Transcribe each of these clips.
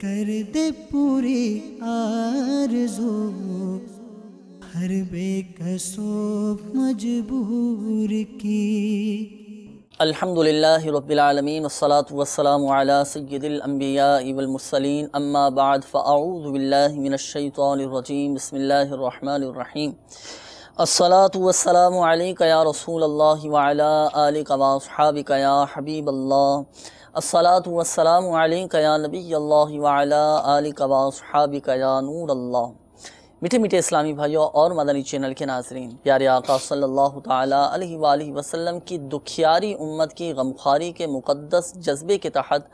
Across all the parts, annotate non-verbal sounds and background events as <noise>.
कर दे पूरी आरज़ू हर बेकसूब मजबूर की अल्हम्दुलिल्लाह रब्बिल आलमीन वस्सलातु वस्सलामु अला सय्यिदिल अंबिया वल मुरसलीन अम्मा बाद फ़अऊज़ु बिल्लाहि मिनश शैतानिर रजीम बिस्मिल्लाहिर रहमानिर रहीम अस्सलातु वस्सलामु अलैका या रसूलल्लाह व अला आलिका व असहाबिका या हबीबल्लाह असलातम या नबी वाली कयानूर मीठे मीठे इस्लामी भाइयों और मदनी चैनल के नाजरीन प्यारे आका सल्लल्लाहु अलैहि वसल्लम वसल्लम की दुखियारी उम्मत की गमखारी के मुक़दस जज्बे के तहत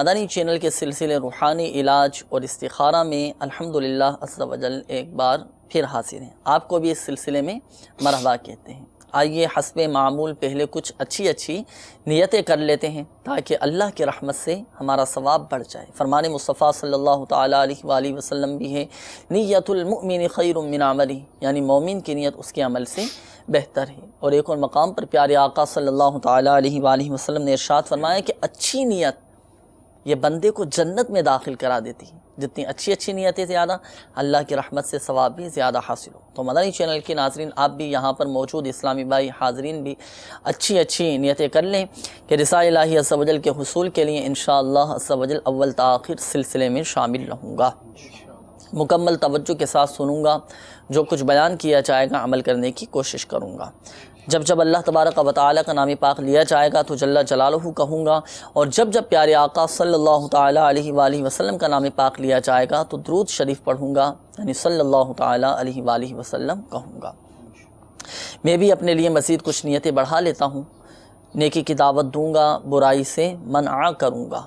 मदनी चैनल के सिलसिले रूहानी इलाज और इस्तारा में अल्हम्दुलिल्लाह अज़्ज़ा वजल एक बार फिर हाजिर हैं आपको भी इस सिलसिले में मरहबा कहते हैं आइए हसब मामूल पहले कुछ अच्छी अच्छी नियतें कर लेते हैं ताकि अल्लाह की रहमत से हमारा सवाब बढ़ जाए फरमान मुस्तफ़ा सल्ला वसम भी है नीयतमिन खैरमिन अमली यानी मोमिन की नीयत उसके अमल से बेहतर है और एक और मकाम पर प्यारे आका सल्ला वसम ने इरशाद फरमाया कि अच्छी नीयत ये बंदे को जन्नत में दाखिल करा देती है जितनी अच्छी अच्छी नीयतें ज़्यादा अल्लाह की रहमत से सवाब भी ज़्यादा हासिल हो तो मदनी चैनल के नाजरीन आप भी यहाँ पर मौजूद इस्लामी भाई हाजरीन भी अच्छी अच्छी नीयतें कर लें कि रसा असवजल के हसूल के लिए इन शवजल अव्वल तखिर सिलसिले में शामिल रहूँगा मुकम्मल तोज्जो के साथ सुनूँगा जो कुछ बयान किया जाएगा अमल करने की कोशिश करूँगा जब जब अल्लाह तबारक व का नाम पाक लिया जाएगा तो जल्ला जलालहू कहूँगा और जब जब प्यारे आका सल्लल्लाहु अलैहि वाली वसल्लम का नाम पाक लिया जाएगा तो दरूद शरीफ पढ़ूँगा यानी सल्लल्लाहु अलैहि वाली वसल्लम कहूँगा मैं भी अपने लिए मज़ीद कुछ नीयतें बढ़ा लेता हूँ नेकी की दावत दूँगा बुराई से मना करूँगा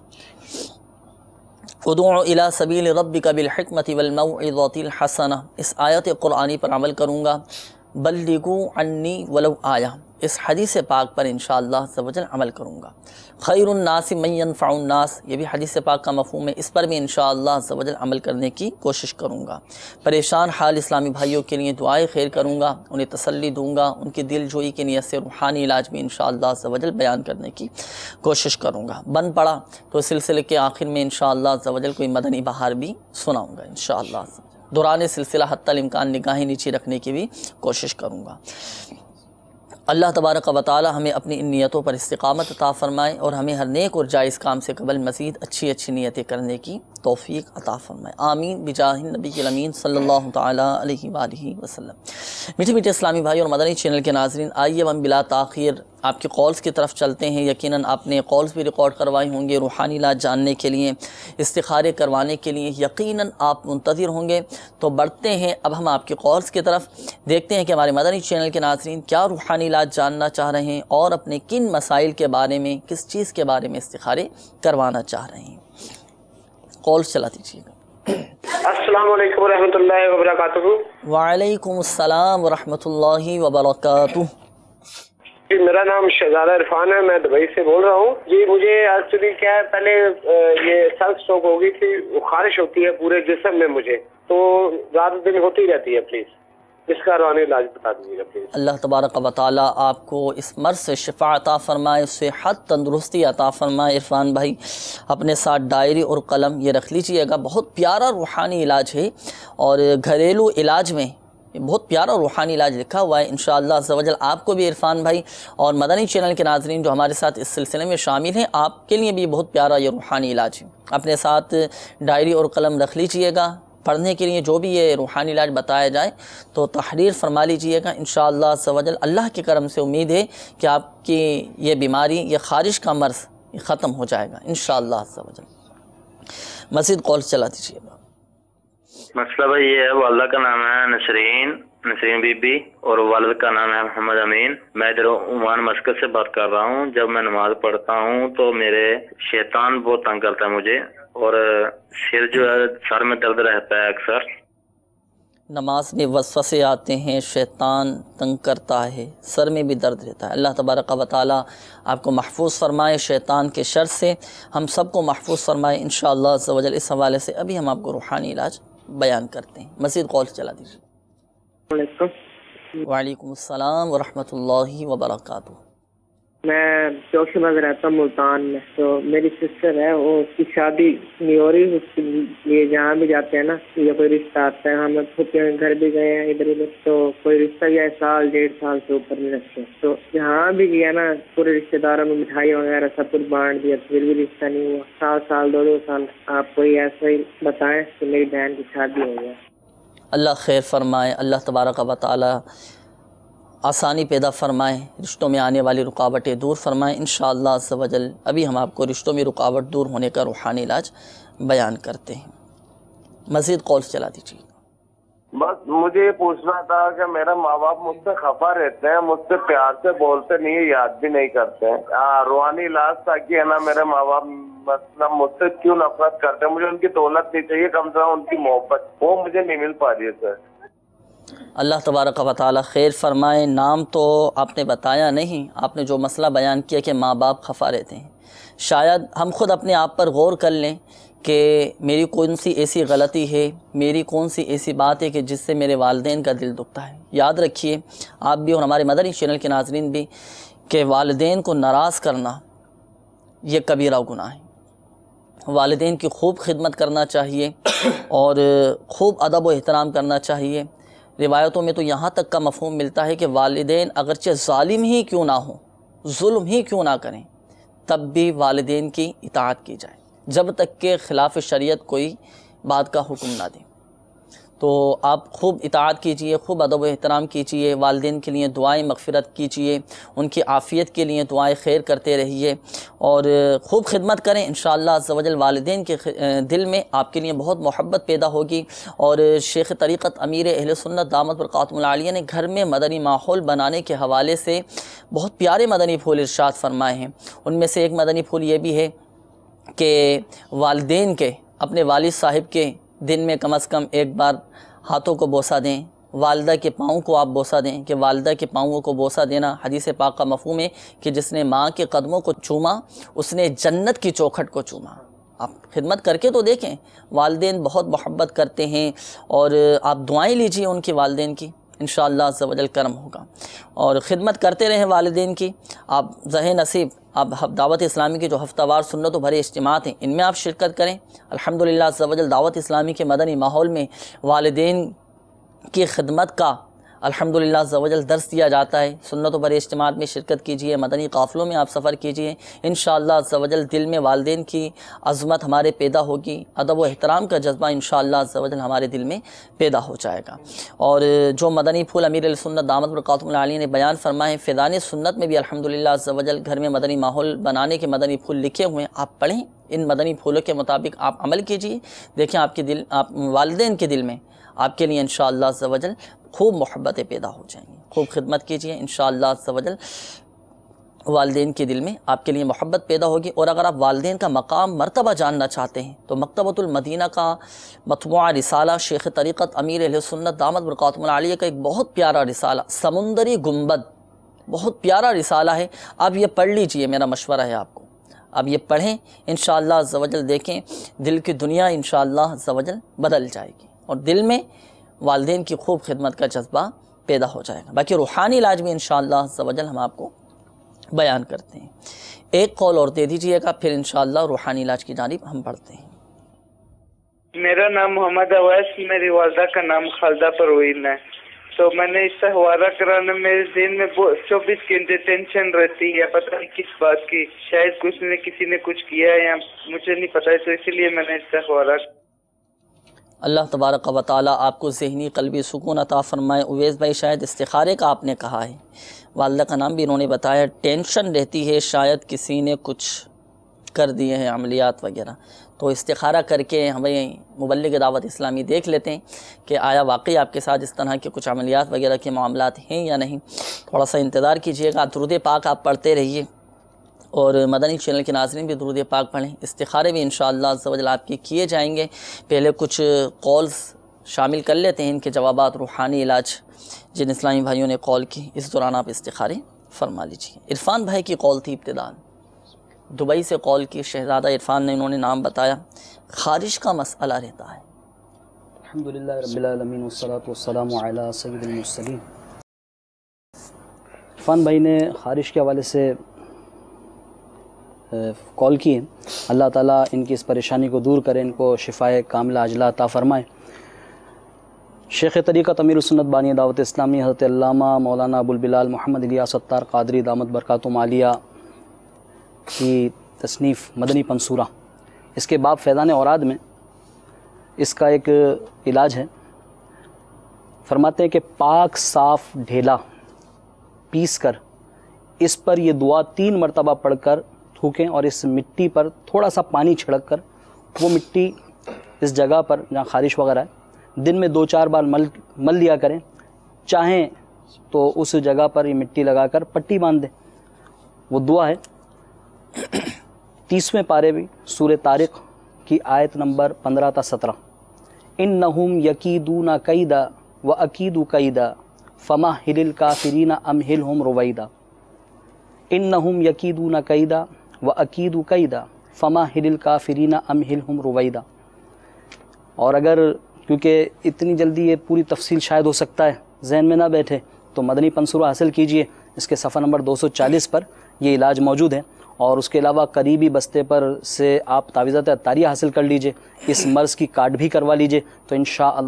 उदो इला सबील रब कबिल हमत वलमतिल हसना इस आयत क़ुरानी पर अमल करूँगा बल्लिगु अन्नी वलव आया इस हदीस पाक पर इन शजल अमल करूँगा खैरनास मैन फ़ाउन्नास ये भी हदीस पाक का मफहम है इस पर भी इन शजल अमल करने की कोशिश करूँगा परेशान हाल इस्लामी भाइयों के लिए दुआएँ खैर करूँगा उन्हें तसली दूँगा उनकी दिल जोई की नियत से रूहानी इलाज भी इन शजल बयान करने की कोशिश करूँगा बन पड़ा तो सिलसिले के आखिर में इन शजल कोई मदनी बहार भी सुनाऊँगा इन शजल दौरान सिलसिला हत्तमकान निगाहें नीचे रखने की भी कोशिश करूँगा अल्लाह तबारक वाली हमें अपनी इन नीयतों पर इस्तकामत ता फ़रमाए और हमें हर नेक और जायज़ काम से कबल मज़ीद अच्छी अच्छी नीयतें करने की तोफ़ी अता फ़रमाए आमीन बिजाहिन नबी अमीन सल्ला तह वसलम मीठे मीठे इस्लामी भाई और मदनी चैनल के नाजरन आइए हम बिला ताखिर आपके कॉल्स की तरफ चलते हैं यकीनन आपने कॉल्स भी रिकॉर्ड करवाए होंगे रूहानी ला जानने के लिए इस्तारे करवाने के लिए यकीनन आप मुंतज़र होंगे तो बढ़ते हैं अब हम आपके कॉल्स की तरफ देखते हैं कि हमारे मदनी चैनल के नाजरन क्या रूहानी ला जानना चाह रहे हैं और अपने किन मसाइल के बारे में किस चीज़ के बारे में इस्तारे करवाना चाह रहे हैं कॉल चला दीजिएगा वालेकुम अस्सलाम वरहमतुल्लाहि जी मेरा नाम शहजादा इरफान है मैं दुबई से बोल रहा हूँ जी मुझे एक्चुअली क्या है पहले ये सेल्फ स्ट्रोक होगी थी खारिश होती है पूरे जिसम में मुझे तो रात दिन होती रहती है प्लीज़ इसका इलाज बता दीजिएगा प्लीज़ अल्लाह तबारक वाली आपको इस मर्ज़ से शिफा अता फ़रमाए उससे हद तंदुरुस्ती अता फ़रमाए इरफान भाई अपने साथ डायरी और कलम ये रख लीजिएगा बहुत प्यारा रूहानी इलाज है और घरेलू इलाज में बहुत प्यारा रूहानी इलाज लिखा हुआ है इन शजल आपको भी इरफान भाई और मदनी चैनल के नाजरन जो हमारे साथ इस सिलसिले में शामिल हैं आपके लिए भी बहुत प्यारा ये रूहानी इलाज है अपने साथ डायरी और कलम रख लीजिएगा पढ़ने के लिए जो भी ये रूहानी इलाज बताया जाए तो तहरीर फरमा लीजिएगा इन शवजल अल्लाह के करम से उम्मीद है कि आपकी ये बीमारी ये खारिश का मर्ज़ ख़त्म हो जाएगा इन शवजल मस्जिद कॉल चला दीजिएगा मसला भाई ये है वालदा का नाम है नसरीन नसरीन बीबी और वालद का नाम है मोहम्मद अमीन मैं इधर उमान मस्कत से बात कर रहा हूँ जब मैं नमाज पढ़ता हूँ तो मेरे शैतान बहुत तंग करता है मुझे और सिर जो है सर में दर्द रहता है अक्सर नमाज में वसवसे आते हैं शैतान तंग करता है सर में भी दर्द रहता है अल्लाह तबारक व आपको महफूज फरमाए शैतान के शर से हम सबको महफूज फरमाए इन शजल इस हवाले से अभी हम आपको रूहानी इलाज बयान करते हैं मज़ीद कॉल चला दीजिए वालेकुम अस्सलाम वरहमतुल्लाहि मैं जोशीबाग रहता हूँ मुल्तान में तो मेरी सिस्टर है वो उसकी शादी नहीं हो रही उसके लिए जहाँ भी जाते हैं ना या कोई रिश्ता आता है हम हाँ, खुद के घर भी गए हैं इधर उधर तो कोई रिश्ता गया है साल डेढ़ साल से ऊपर नहीं रखते तो जहाँ भी गया ना पूरे रिश्तेदारों में मिठाई वगैरह सब कुछ बांट दिया फिर भी रिश्ता नहीं हुआ साल साल दो दो साल आप कोई ऐसा ही बताएं कि मेरी बहन की शादी हो गया अल्लाह खैर फरमाए अल्लाह तबारक वाली आसानी पैदा फरमाएँ रिश्तों में आने वाली रुकावटें दूर फरमाएँ इन शजल अभी हम आपको रिश्तों में रुकावट दूर होने का रूहानी इलाज बयान करते हैं मज़ीद कॉल चला दीजिए बस मुझे ये पूछना था कि मेरा माँ बाप मुझसे खफा रहते हैं मुझसे प्यार से बोलते नहीं है याद भी नहीं करते रूहानी इलाज ताकि है ना मेरे माँ बाप मतलब मुझसे क्यों नफरत करते हैं मुझे उनकी दौलत नहीं चाहिए कम से कम उनकी मोहब्बत वो मुझे नहीं मिल पा रही है सर अल्लाह तबारक व ताली खैर फरमाए नाम तो आपने बताया नहीं आपने जो मसला बयान किया कि माँ बाप खफा रहते हैं शायद हम खुद अपने आप पर गौर कर लें कि मेरी कौन सी ऐसी गलती है मेरी कौन सी ऐसी बात है कि जिससे मेरे वालदेन का दिल दुखता है याद रखिए आप भी और हमारे मदर चैनल के नाजरन भी कि वालदे को नाराज़ करना ये कबीरा गुना है वालदेन की खूब खिदमत करना चाहिए और खूब अदब व करना चाहिए रिवायतों में तो यहाँ तक का मफहम मिलता है कि वालदेन अगरचे ालिम ही क्यों ना हो जुल्म ही क्यों ना करें तब भी वालदेन की इतात की जाए जब तक के ख़िलाफ़ शरीय कोई बात का हुक्म ना दें तो आप खूब इतात कीजिए खूब अदब एहतराम कीजिए वालदेन के लिए दुआएं मगफ़रत कीजिए उनकी आफ़ियत के लिए दुआएं खैर करते रहिए और खूब खिदमत करें इन शजल वालदेन के दिल में आपके लिए बहुत मोहब्बत पैदा होगी और शेख तरीक़त अमीर अहल सुन्नत दामद बरक़ातमलिया ने घर में मदनी माहौल बनाने के हवाले से बहुत प्यारे मदनी फूल इर्शाद फरमाए हैं उनमें से एक मदनी फूल ये भी है कि वालदेन के अपने वालिद साहिब के दिन में कम अज़ कम एक बार हाथों को बोसा दें वालदा के पाँव को आप बोसा दें कि वालदा के पाँवों को बोसा देना हदीस पाक का मफहम है कि जिसने माँ के कदमों को चूमा उसने जन्नत की चौखट को चूमा आप खिदमत करके तो देखें वालदे बहुत मोहब्बत करते हैं और आप दुआएं लीजिए उनके वालदे की इन शजल करम होगा और ख़िदमत करते रहें वालदे की आप जहे नसीब अब दावत इस्लामी के जो हफ्तावार सुनत तो भरे इज्तम हैं इनमें आप शिरकत करें अलहमदिल्ला दावत इस्लामी के मदनी माहौल में वालदे की खदमत का अल्हम्दुलिल्लाह जवजल दर्स दिया जाता है सुन्नत पर इज्तम में शिरकत कीजिए मदनी काफ़िलों में आप सफ़र कीजिए इन शवजल दिल में वालदे की अजमत हमारे पैदा होगी अदब वहतराम का जज्बा इन शवजल हमारे दिल में पैदा हो जाएगा और जो मदनी फूल अमीर सुन्नत दामद बरक़ातमली ने बयान फरमाए फ़िदान सुन्नत में भी अलहमदिल्ला जवजल घर में मदनी माहौल बनाने के मदनी फूल लिखे हुए हैं आप पढ़ें इन मदनी फूलों के मुताबिक आप अमल कीजिए देखें आपके दिल आप वालदे के दिल में आपके लिए इन शवजल खूब मोहब्बतें पैदा हो जाएंगी खूब खिदमत कीजिए इन शजल वालदेन के दिल में आपके लिए मोहब्बत पैदा होगी और अगर आप वालदेन का मकाम मरतबा जानना चाहते हैं तो मकतबतुलमदीना का मतवा रिसाला शेख तरीक़त अमीर सुन्नत दामद बरक़ातमलिया का एक बहुत प्यारा रिसाला समुंदरी गुम्बद बहुत प्यारा रिसाला है आप ये पढ़ लीजिए मेरा मशवरा है आपको आप ये पढ़ें इन शजल देखें दिल की दुनिया इन शजल बदल जाएगी और दिल में वालदेन की खूब खिदमत का जज्बा पैदा हो जाएगा बाकी रूहानी इलाज भी इन शजल हम आपको बयान करते हैं एक कॉल और दे दीजिएगा फिर इन रूहानी इलाज की जानब हम बढ़ते हैं मेरा नाम मोहम्मद अवैस मेरी वालदा का नाम खालदा परवीन है तो मैंने इससे हवाला कराने मेरे दिन में चौबीस घंटे टेंशन रहती है पता नहीं किस बात की शायद कुछ ने किसी ने कुछ किया है या मुझे नहीं पता है तो इसीलिए मैंने इससे हवाला अल्लाह तबारक व ताली आपको जहनी कलबी सुकून अता फ़रमाए उवेस भाई शायद इस्तारे का आपने कहा है वालदा का नाम भी इन्होंने बताया टेंशन रहती है शायद किसी ने कुछ कर दिए हैं अमलियात वगैरह तो इस्तारा करके हमें मुबलिक दावत इस्लामी देख लेते हैं कि आया वाकई आपके साथ इस तरह के कुछ अमलियात वगैरह के मामला हैं या नहीं थोड़ा सा इंतज़ार कीजिएगा दुरुद पाक आप पढ़ते रहिए और मदनी चैनल के नाजरन भी दुरुद पाक पढ़ें इस्तारे भी इन शजल आपके किए जाएंगे पहले कुछ कॉल्स शामिल कर लेते हैं इनके जवाब रूहानी इलाज जिन इस्लामी भाइयों ने कॉल की इस दौरान आप इस्तारे फरमा लीजिए इरफान भाई की कॉल थी इब्तदा दुबई से कॉल की शहजादा इरफान ने उन्होंने नाम बताया खारिश का मसला रहता है अलहमदिल्ला इरफान भाई ने खारिश के हवाले से कॉल किए अल्लाह ताला इनकी इस परेशानी को दूर करें इनको शिफाए कामला अजला अता फ़रमाए शेख तरीक़ा तमीर सुन्नत बानी दावत इस्लामी हज़रत मौलाना अबुलबिलाल मोहम्मद इलिया सत्तार कादरी दामद बरक़ात मालिया की तसनीफ़ मदनी पंसूरा इसके बाप फैज़ान औराद में इसका एक इलाज है फरमाते हैं कि पाक साफ़ ढेला पीस कर इस पर यह दुआ तीन मरतबा पढ़ कर थूकें और इस मिट्टी पर थोड़ा सा पानी छिड़क कर वो मिट्टी इस जगह पर जहाँ खारिश वगैरह है दिन में दो चार बार मल मल दिया करें चाहें तो उस जगह पर ये मिट्टी लगाकर पट्टी बांध दें वो दुआ है <clears throat> तीसवें पारे भी सूर तारिक की आयत नंबर पंद्रह था सत्रह इन नहम यकीदू ना कईदा व अकीदू कईदा फ़मा हिल ना अम हिल हम रुवैदा इन नहुम यकीदू ना कईदा व अकीद कैदा फ़मा हिल काफरीना अम हिल हम रुवैदा और अगर क्योंकि इतनी जल्दी ये पूरी तफसील शायद हो सकता है जहन में ना बैठे तो मदनी पंसुरा हासिल कीजिए इसके सफ़ा नंबर 240 पर ये इलाज मौजूद है और उसके अलावा करीबी बस्ते पर से आप तावीज़ा तारी हासिल कर लीजिए इस मर्ज़ की काट भी करवा लीजिए तो इन शाह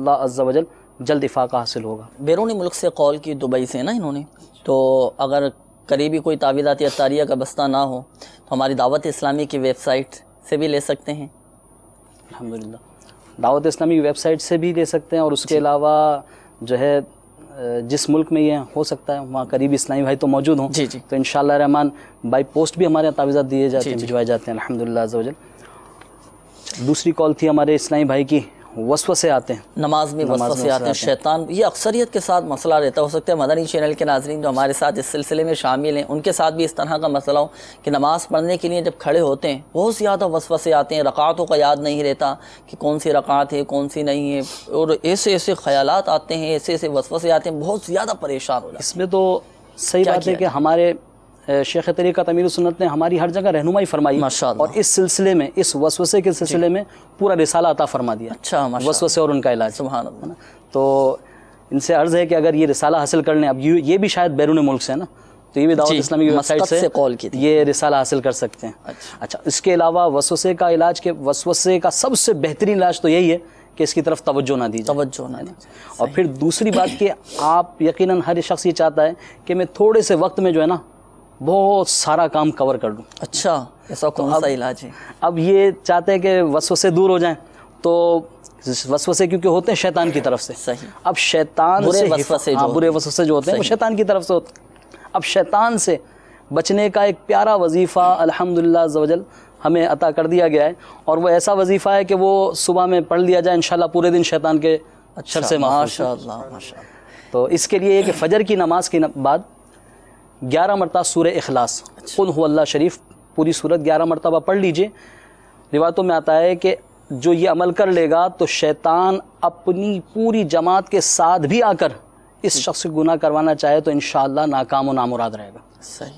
वजल जल्द इफाक़ा हासिल होगा बैरूनी मुल्क से कॉल की दुबई से ना इन्होंने तो अगर करीबी कोई तावीदात अतारिया तारिया का बस्ता ना हो तो हमारी दावत इस्लामी की वेबसाइट से भी ले सकते हैं अलहमदिल्ला दावत इस्लामी की वेबसाइट से भी ले सकते हैं और उसके अलावा जो है जिस मुल्क में ये हो सकता है वहाँ करीब इस्लामी भाई तो मौजूद हों जी जी तो इन रहमान बाई पोस्ट भी हमारे यहाँ तावीज़ा दिए जाते हैं भिजवाए जाते हैं अलहमदिल्ला दूसरी कॉल थी हमारे इस्लामी भाई की वसव से आते हैं नमाज में वसव से आते हैं शैतान ये अक्सरियत के साथ मसला रहता हो सकता है मदनी चैनल के नाजरन जो हमारे साथ इस सिलसिले में शामिल हैं उनके साथ भी इस तरह का मसला हो कि नमाज़ पढ़ने के लिए जब खड़े होते हैं बहुत ज़्यादा वसव से आते हैं रकातों का याद नहीं रहता कि कौन सी रकात है कौन सी नहीं है और ऐसे ऐसे ख्याल आते हैं ऐसे ऐसे वसव से आते हैं बहुत ज़्यादा परेशान हो इसमें तो सही बात है कि हमारे शेख तरीक़ा तमीर सुन्नत ने हमारी हर जगह रहनुमाई फरमाई और इस सिलसिले में इस वसवसे के सिलसिले में पूरा रिसाला अता फरमा दिया अच्छा वसवसे और उनका इलाज तो इनसे अर्ज़ है कि अगर ये रिसाला हासिल कर लें अब ये भी शायद बैरून मुल्क से है ना तो ये भी दावत इस्लामी वेबसाइट से, से कॉल की ये रिसाला हासिल कर सकते हैं अच्छा, अच्छा इसके अलावा वसवसे का इलाज के वसवसे का सबसे बेहतरीन इलाज तो यही है कि इसकी तरफ तवज्जो ना दी तवज्जो ना दी और फिर दूसरी बात कि आप यकीनन हर शख्स ये चाहता है कि मैं थोड़े से वक्त में जो है ना बहुत सारा काम कवर कर लूँ अच्छा ऐसा तो कौन सा इलाज है अब ये चाहते हैं कि वसव से दूर हो जाए तो वसवसे क्योंकि होते हैं शैतान की तरफ से सही अब शैतान बुरे से जो हाँ, बुरे वसवसे जो होते हैं वो शैतान की तरफ से होते अब शैतान से बचने का एक प्यारा वजीफ़ा अल्हम्दुलिल्लाह जवजल हमें अता कर दिया गया है और वो ऐसा वजीफ़ा है कि वो सुबह में पढ़ लिया जाए इन पूरे दिन शैतान के अच्छर से माशा तो इसके लिए कि फ़जर की नमाज के बाद ग्यारह मरतबा सूर अखलास अच्छा। अल्लाह शरीफ पूरी सूरत ग्यारह मरतबा पढ़ लीजिए रिवायतों में आता है कि जो ये अमल कर लेगा तो शैतान अपनी पूरी जमात के साथ भी आकर इस शख्स को गुना करवाना चाहे तो इन नाकाम व नामुराद रहेगा सही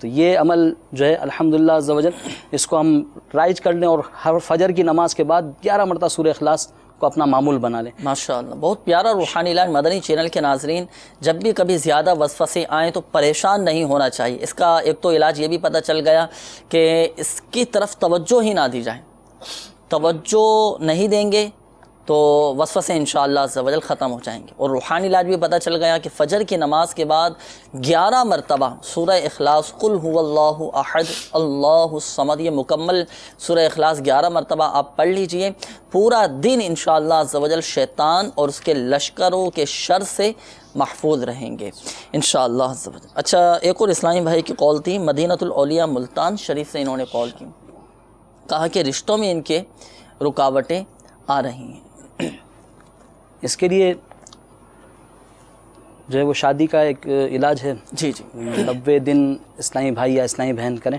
तो ये अमल जो है अल्हम्दुलिल्लाह इसको हम राइज कर लें और हर फजर की नमाज के बाद ग्यारह मरतबा सूर अखलास को अपना मामूल बना लें माशा बहुत प्यारा रूहानी लाइन मदनी चैनल के नाजरीन जब भी कभी ज़्यादा से आएँ तो परेशान नहीं होना चाहिए इसका एक तो इलाज ये भी पता चल गया कि इसकी तरफ तोज्जो ही ना दी जाए तोज्जो नहीं देंगे तो वसफ़ से इन शजल ख़त्म हो जाएंगे और रूहानी इलाज भी पता चल गया कि फ़जर की नमाज़ के बाद ग्यारह मरतबा सूर अखलास कुल अहद अल्लाहमद ये मुकम्मल सूर्य अखलास ग्यारह मरतबा आप पढ़ लीजिए पूरा दिन इन शजल शैतान और उसके लश्करों के शर से महफूज रहेंगे इन अच्छा एक और इस्लामी भाई की कॉल थी मदीनतलिया मुल्तान शरीफ से इन्होंने कॉल की कहा कि रिश्तों में इनके रुकावटें आ रही हैं <clears throat> इसके लिए जो है वो शादी का एक इलाज है जी जी नब्बे दिन इस्लामी भाई या इस्लामी बहन करें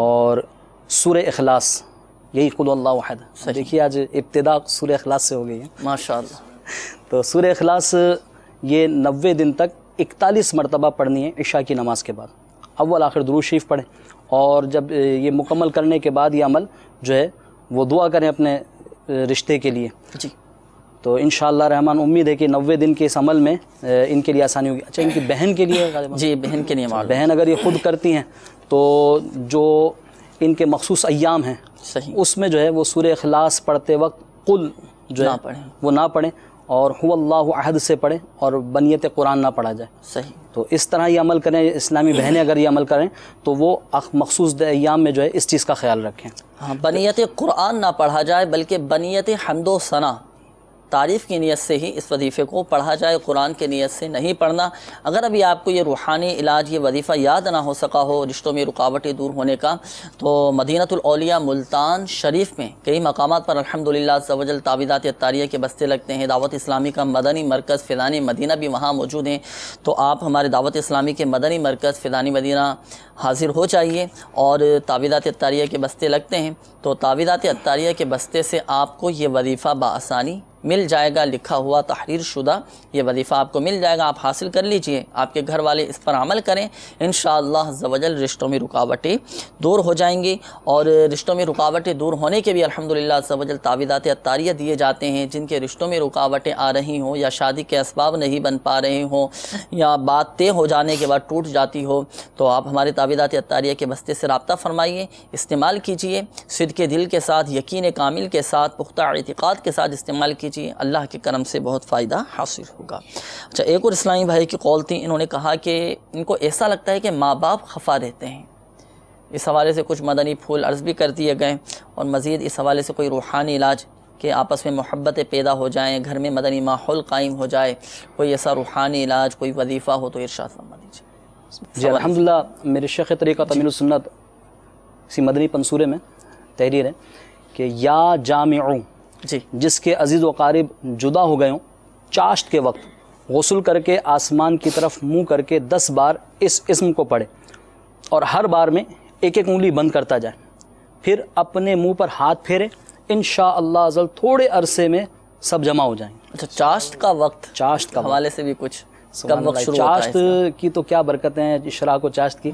और सुर अखलास यही खुल्लाहद देखिए आज इब्तदा सुर अखलास से हो गई है माशा तो सुर अखलास ये नबे दिन तक इकतालीस मरतबा पढ़नी है इशा की नमाज के बाद अव्वल आखिर दरू शरीफ पढ़ें और जब ये मुकम्मल करने के बाद ये अमल जो है वो दुआ करें अपने रिश्ते के लिए जी तो इन रहमान उम्मीद है कि नबे दिन के इस अमल में इनके लिए आसानी होगी अच्छा इनकी बहन के लिए जी बहन के लिए अच्छा, बहन अगर ये खुद करती हैं तो जो इनके मखसूस अयाम हैं सही उसमें जो है वो सूर्य अखलास पढ़ते वक्त कुल जो ना पढ़ें वो ना पढ़ें और अहद से पढ़ें और बनीत कुरान ना पढ़ा जाए सही तो इस तरह ये अमल करें इस्लामी बहनें अगर ये अमल करें तो वो मखसूस अयाम में जो है इस चीज़ का ख्याल रखें हाँ बनीत कुरान ना पढ़ा जाए बल्कि बनीत हमदो सना तारीफ़ की नीयत से ही इस वजीफ़े को पढ़ा जाए कुरान की नीयत से नहीं पढ़ना अगर अभी आपको ये रूहानी इलाज ये वजीफ़ा याद ना हो सका हो रिश्तों में रुकावटें दूर होने का तो मदीनतौलिया मुल्तान शरीफ में कई मकाम पर अलहमदिल्ला सवजल तावीदात तारिया के बस्ते लगते हैं दावत इस्लामी का मदनी मरकज़ फ़िदानी मदीना भी वहाँ मौजूद हैं तो आप हमारे दावत इस्लामी के मदनी मरकज़ फ़िदानी मदीना हाज़िर हो जाइए और तावीदात तारिया के बस्ते लगते हैं तो तावीदात अतारिया के बस्ते से आपको ये वजीफ़ा बसानी मिल जाएगा लिखा हुआ तहरीर शुदा ये वजीफ़ा आपको मिल जाएगा आप हासिल कर लीजिए आपके घर वाले इस पर अमल करें इन शवजल रिश्तों में रुकावटें दूर हो जाएंगी और रिश्तों में रुकावटें दूर होने के भी अलहमदिल्ला तावीदात अतारिया दिए जाते हैं जिनके रिश्तों में रुकावटें आ रही हों या शादी के इसबाब नहीं बन पा रहे हों या बात तय हो जाने के बाद टूट जाती हो तो आप हमारे तावीदात अतारिया के बस्ते से रबता फ़रमाइए इस्तेमाल कीजिए उम्मीद के दिल के साथ यकीन कामिल के साथ पुख्ता अतिकाद के साथ इस्तेमाल कीजिए अल्लाह के करम से बहुत फ़ायदा हासिल होगा अच्छा एक और इस्लामी भाई की कॉल थी इन्होंने कहा कि इनको ऐसा लगता है कि माँ बाप खफा रहते हैं इस हवाले से कुछ मदनी फूल अर्ज़ भी कर दिए गए और मज़ीद इस हवाले से कोई रूहानी इलाज कि आपस में मोहब्बतें पैदा हो जाएँ घर में मदनी माहौल कायम हो जाए कोई ऐसा रूहानी इलाज कोई वजीफ़ा हो तो इर्शाद फरमा दीजिए जी अलहमदिल्ला मेरे शेख तरीक़ा तमिल सुन्नत इसी मदनी पंसूरे में तहरीर है कि या जाम जी जिसके अजीज़ वकारीब जुदा हो गए हों चाश्त के वक्त गसल करके आसमान की तरफ मुंह करके दस बार इस इसम को पढ़े और हर बार में एक एक उंगली बंद करता जाए फिर अपने मुंह पर हाथ फेरे इन शाह अजल थोड़े अरसे में सब जमा हो जाएंगे अच्छा चाश्त का वक्त चाश्त का हवाले से भी कुछ कब वक्त चाश्त की तो क्या बरकतें है इशरा को चाश्त की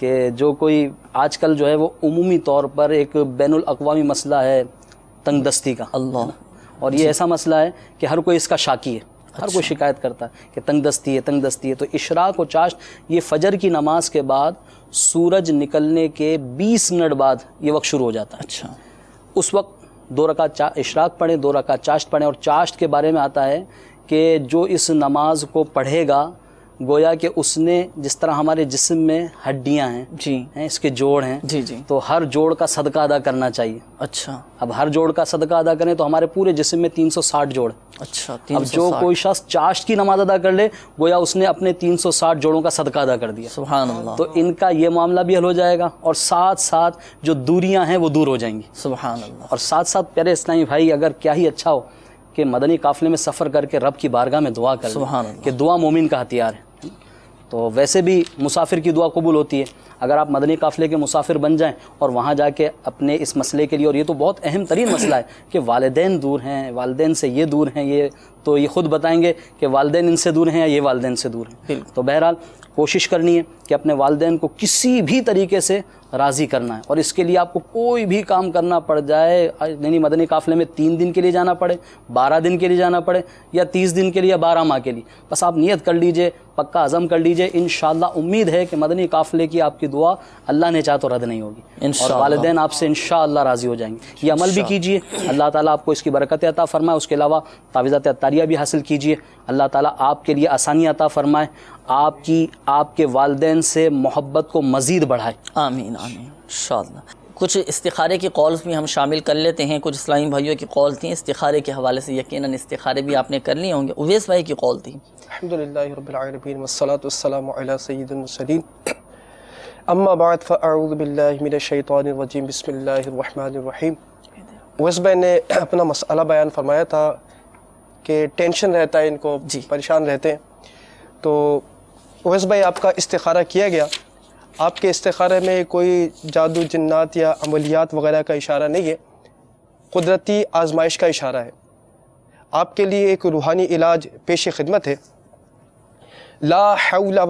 के जो कोई आजकल जो है वो उमूमी तौर पर एक बैन अवी मसला है तंग दस्ती का अल्लाह और ये ऐसा मसला है कि हर कोई इसका शाकी है अच्छा। हर कोई अच्छा। शिकायत करता है कि तंग दस्ती है तंग दस्ती है तो इशरा को चाश्त ये फजर की नमाज के बाद सूरज निकलने के बीस मिनट बाद ये वक्त शुरू हो जाता है अच्छा उस वक्त दो रकात इशराक पढ़ें दो रका चाश्त पढ़ें और चाश्त के बारे में आता है कि जो इस नमाज को पढ़ेगा गोया कि उसने जिस तरह हमारे जिस्म में हड्डियां हैं जी हैं इसके जोड़ हैं जी जी तो हर जोड़ का सदका अदा करना चाहिए अच्छा अब हर जोड़ का सदका अदा करें तो हमारे पूरे जिस्म में 360 जोड़ अच्छा 360. अब जो कोई शख्स चाश्त की नमाज अदा कर ले गोया उसने अपने 360 जोड़ों का सदका अदा कर दिया सुबह तो इनका ये मामला भी हल हो जाएगा और साथ साथ जो दूरियाँ हैं वो दूर हो जाएंगी सुबह और साथ साथ प्यारे इस्लामी भाई अगर क्या ही अच्छा हो के मदनी काफ़िले में सफ़र करके रब की बारगाह में दुआ कर कि दुआ मोमिन का हथियार है तो वैसे भी मुसाफिर की दुआ कबूल होती है अगर आप मदनी काफ़िले के मुसाफिर बन जाएँ और वहाँ जाके अपने इस मसले के लिए और ये तो बहुत अहम तरीन मसला है कि वालदेन दूर हैं वालदेन से ये दूर हैं ये तो ये ख़ुद बताएंगे कि वालदे इनसे दूर हैं या ये वालदेन से दूर हैं तो बहरहाल कोशिश करनी है कि अपने वालदेन को किसी भी तरीके से राज़ी करना है और इसके लिए आपको कोई भी काम करना पड़ जाए यानी मदनी काफ़िले में तीन दिन के लिए जाना पड़े बारह दिन के लिए जाना पड़े या तीस दिन के लिए या बारह माह के लिए बस आप नियत कर लीजिए पक्का अज़म कर लीजिए इन उम्मीद है कि मदनी काफ़िले की आपकी आपकी दुआ अल्लाह ने चाह तो रद्द नहीं होगी और वालदे आपसे इन राज़ी हो जाएंगे ये अमल भी कीजिए अल्लाह ताला आपको इसकी बरकत अता फ़रमाए उसके अलावा तावीज़ात अतारिया भी हासिल कीजिए अल्लाह ताला आपके लिए आसानी अता फ़रमाए आपकी आपके वालदेन से मोहब्बत को मज़ीद बढ़ाए आमीन आमीन इन कुछ इस्तारे की कॉल्स भी हम शामिल कर लेते हैं कुछ इस्लामी भाइयों की कॉल थी इस्तारे के हवाले से यकीनन इस्तारे भी आपने कर लिए होंगे उवैस भाई की कॉल थी अलहमदिल्लाबीन वसलात सैदमसलिन अम्मा बाद फ़ाउज़बिल्लिमिनशैतरजीम बसमीम वसबा ने अपना मसला बयान फरमाया था कि टेंशन रहता है इनको जी परेशान रहते हैं तो वस भाई आपका इस्तारा किया गया आपके इस्तारे में कोई जादू जन्नात या अमलियात वगैरह का इशारा नहीं है कुदरती आजमाइश का इशारा है आपके लिए एक रूहानी इलाज पेश खिदमत है ला हौला ला हौला